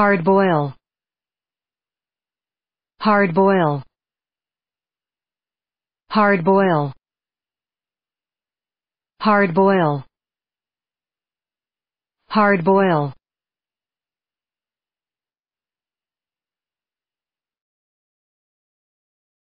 hard boil hard boil hard boil hard boil hard boil